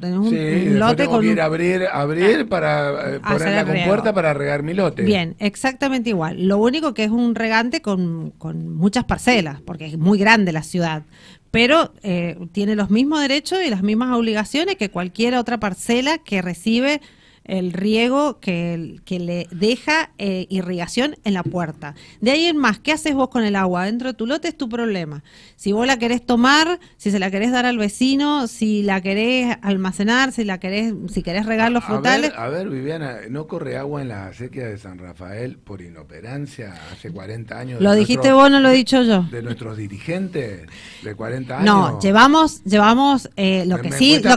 tenés un, sí, lote con. ir a abrir, abrir ah. para eh, poner la compuerta para regar mi lote. Bien, exactamente igual. Lo único que es un regante con, con muchas parcelas, porque es muy grande la ciudad pero eh, tiene los mismos derechos y las mismas obligaciones que cualquier otra parcela que recibe el riego que, que le deja eh, irrigación en la puerta. De ahí en más, ¿qué haces vos con el agua? Dentro de tu lote es tu problema. Si vos la querés tomar, si se la querés dar al vecino, si la querés almacenar, si la querés, si querés regar los frutales. A ver, Viviana, ¿no corre agua en la acequia de San Rafael por inoperancia hace 40 años? Lo dijiste vos, no lo he dicho yo. De nuestros dirigentes de 40 años. No, llevamos, llevamos eh, lo, que sí, lo,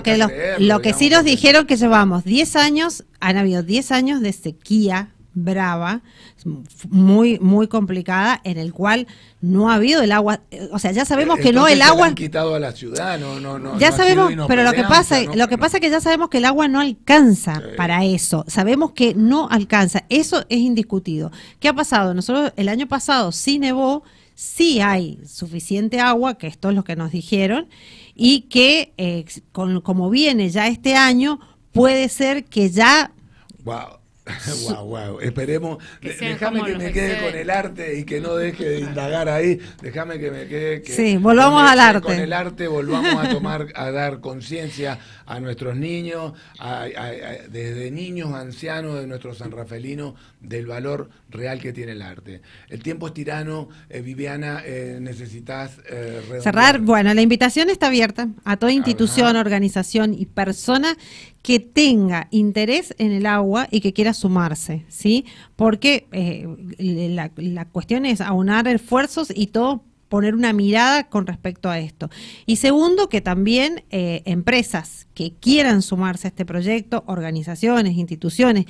que, lo que sí nos dijeron que llevamos 10 años, han habido 10 años de sequía brava, muy muy complicada, en el cual no ha habido el agua, o sea, ya sabemos que no el agua han quitado a la ciudad, no, no, no Ya sabemos, pero lo que pasa, lo que pasa es que ya sabemos que el agua no alcanza para eso, sabemos que no alcanza, eso es indiscutido. ¿Qué ha pasado? Nosotros el año pasado sí nevó, sí hay suficiente agua, que esto es lo que nos dijeron, y que eh, como viene ya este año puede ser que ya... Wow. Wow, wow. Esperemos. Déjame que, me quede con el arte y que no deje de indagar ahí. Déjame que me quede. Que sí, volvamos al arte. Con el arte volvamos a tomar, a dar conciencia, a nuestros niños, a, desde niños, ancianos, de nuestro San Rafaelino, del valor real que tiene el arte. El tiempo es tirano, eh, Viviana, eh, necesitas eh, cerrar. Bueno, la invitación está abierta a toda institución, organización y persona que tenga interés en el agua y que quiera sumarse, ¿sí? Porque la cuestión es aunar esfuerzos y todo poner una mirada con respecto a esto. Y segundo, que también eh, empresas que quieran sumarse a este proyecto, organizaciones, instituciones,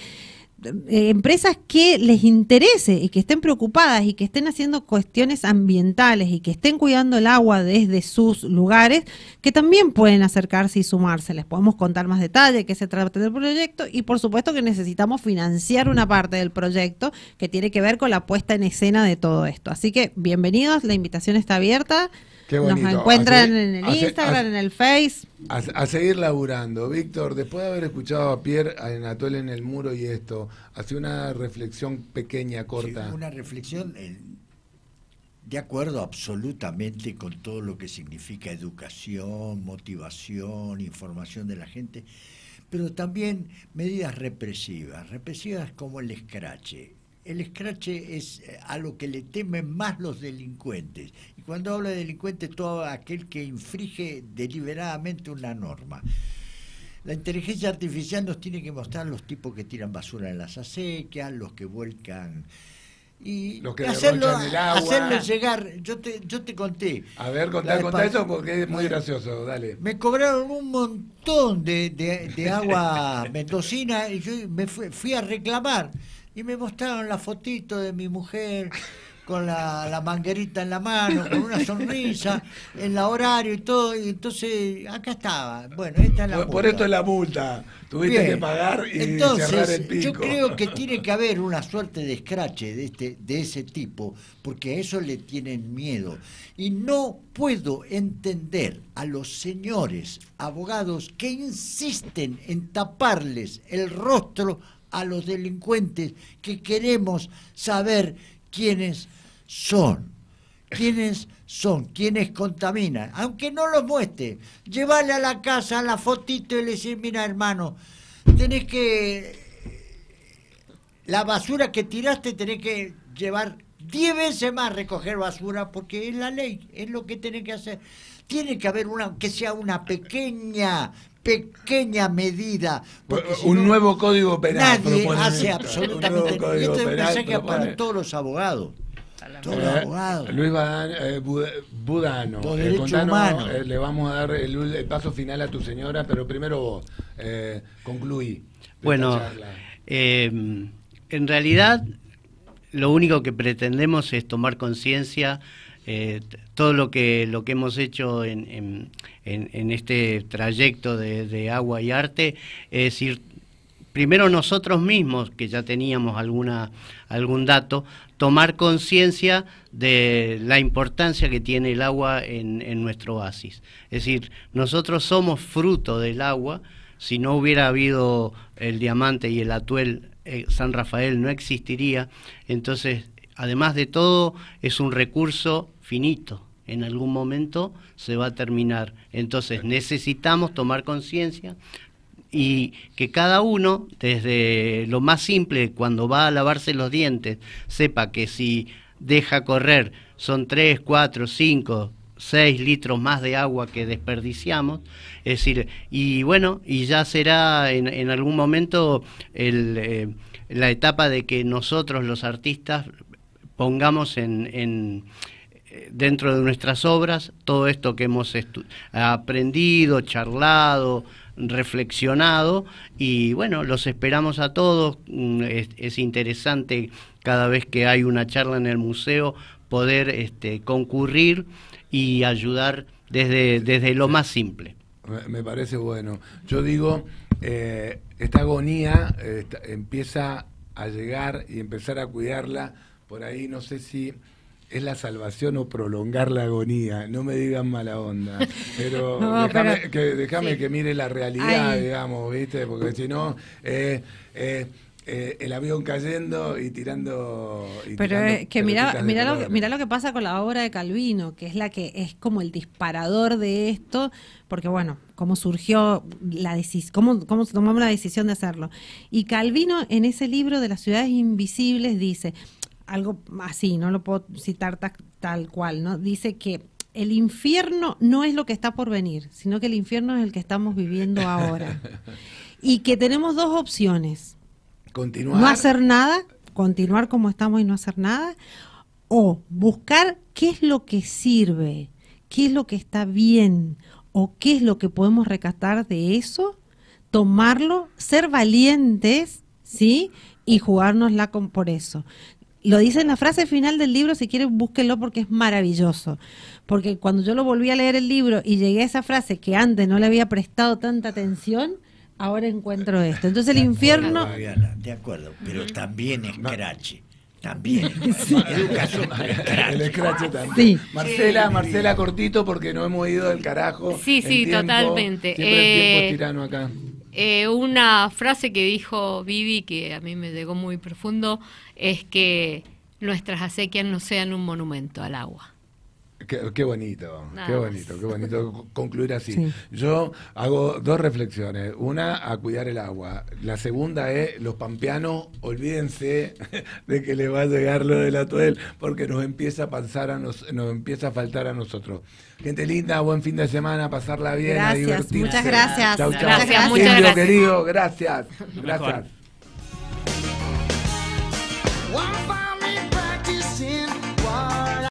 eh, empresas que les interese y que estén preocupadas y que estén haciendo cuestiones ambientales y que estén cuidando el agua desde sus lugares, que también pueden acercarse y sumarse. Les podemos contar más detalle qué se trata del proyecto y por supuesto que necesitamos financiar una parte del proyecto que tiene que ver con la puesta en escena de todo esto. Así que bienvenidos, la invitación está abierta. Nos encuentran en el Instagram, en el Face. A, seguir laburando. Víctor, después de haber escuchado a Pierre, Anatole en el muro y esto, hace una reflexión pequeña, corta. una reflexión eh, de acuerdo absolutamente con todo lo que significa educación, motivación, información de la gente, pero también medidas represivas, represivas como el escrache el scratch es eh, a lo que le temen más los delincuentes. Y cuando habla de delincuente, todo aquel que infringe deliberadamente una norma. La inteligencia artificial nos tiene que mostrar los tipos que tiran basura en las acequias, los que vuelcan y los que hacerlo, llegar. Yo te, yo te conté. A ver, contá, contá eso porque es muy gracioso, dale. Me cobraron un montón de, agua mendocina y yo me fui a reclamar y me mostraron la fotito de mi mujer con la, manguerita en la mano, con una sonrisa, en la horario y todo, y entonces acá estaba. Bueno, esta es la por, multa. Por esto es la multa, tuviste que pagar y entonces, cerrar el pico. Yo creo que tiene que haber una suerte de escrache de, este, de ese tipo, porque a eso le tienen miedo. Y no puedo entender a los señores abogados que insisten en taparles el rostro a los delincuentes, que queremos saber quiénes son, quiénes son, quiénes contaminan, aunque no los muestre, llevarle a la casa la fotito y le decir, mira hermano, tenés que, la basura que tiraste tenés que llevar 10 veces más recoger basura porque es la ley, es lo que tenés que hacer. Tiene que haber una, que sea una pequeña pequeña medida. un nuevo código penal. Nadie hace absolutamente nada. Esto es un mensaje para todos los abogados. Todos los eh, abogados. Luis eh, Budano, eh, le vamos a dar el, el, paso final a tu señora, pero primero vos, concluí. Bueno, en realidad lo único que pretendemos es tomar conciencia eh, todo lo que, lo que hemos hecho en, en, este trayecto de, agua y arte es decir, primero nosotros mismos, que ya teníamos alguna, algún dato, tomar conciencia de la importancia que tiene el agua en, en nuestro oasis. Es decir, nosotros somos fruto del agua, si no hubiera habido el diamante y el atuel, eh, San Rafael no existiría, entonces además de todo, es un recurso finito, en algún momento se va a terminar. Entonces necesitamos tomar conciencia y que cada uno, desde lo más simple, cuando va a lavarse los dientes, sepa que si deja correr son 3, 4, 5, 6 litros más de agua que desperdiciamos. Es decir, y bueno, y ya será en, algún momento eh, la etapa de que nosotros los artistas pongamos en dentro de nuestras obras todo esto que hemos aprendido, charlado, reflexionado y bueno, los esperamos a todos. Mm, es, interesante cada vez que hay una charla en el museo poder este, concurrir y ayudar desde, desde lo más simple. Me parece bueno. Yo digo, eh, esta agonía eh, empieza a llegar y empezar a cuidarla. Por ahí no sé si es la salvación o prolongar la agonía. No me digan mala onda. Pero déjame, que, mire la realidad, digamos, ¿viste? Porque si no, eh, eh, eh, el avión cayendo y tirando. pero es que mira, mira, lo, que pasa con la obra de Calvino, que es la que es como el disparador de esto, porque bueno, cómo surgió la decisión, cómo, cómo tomamos la decisión de hacerlo. Y Calvino en ese libro de las ciudades invisibles dice algo así, no lo puedo citar tal cual, ¿no? Dice que el infierno no es lo que está por venir, sino que el infierno es el que estamos viviendo ahora. y que tenemos dos opciones. Continuar. No hacer nada, continuar como estamos y no hacer nada, o buscar qué es lo que sirve, qué es lo que está bien, o qué es lo que podemos recatar de eso, tomarlo, ser valientes, ¿sí? Y jugárnosla con, por eso lo dice en la frase final del libro, si quieren búsquenlo porque es maravilloso. Porque cuando yo lo volví a leer el libro y llegué a esa frase que antes no le había prestado tanta atención, ahora encuentro esto. Entonces el infierno... de acuerdo, pero también es También. El también. Marcela, Marcela, cortito porque no hemos ido del carajo. Sí, sí, totalmente. Siempre eh, tirano acá. Eh, una frase que dijo Vivi, que a mí me llegó muy profundo, es que nuestras acequias no sean un monumento al agua. Qué, bonito, qué bonito, qué bonito concluir así. Yo hago dos reflexiones. Una, a cuidar el agua. La segunda es, los pampeanos, olvídense de que le va a llegar lo del atuel, porque nos empieza a pasar a nos, nos empieza a faltar a nosotros. Gente linda, buen fin de semana, pasarla bien, a divertirse. Muchas gracias. Chau, Gracias, muchas querido, gracias. Gracias.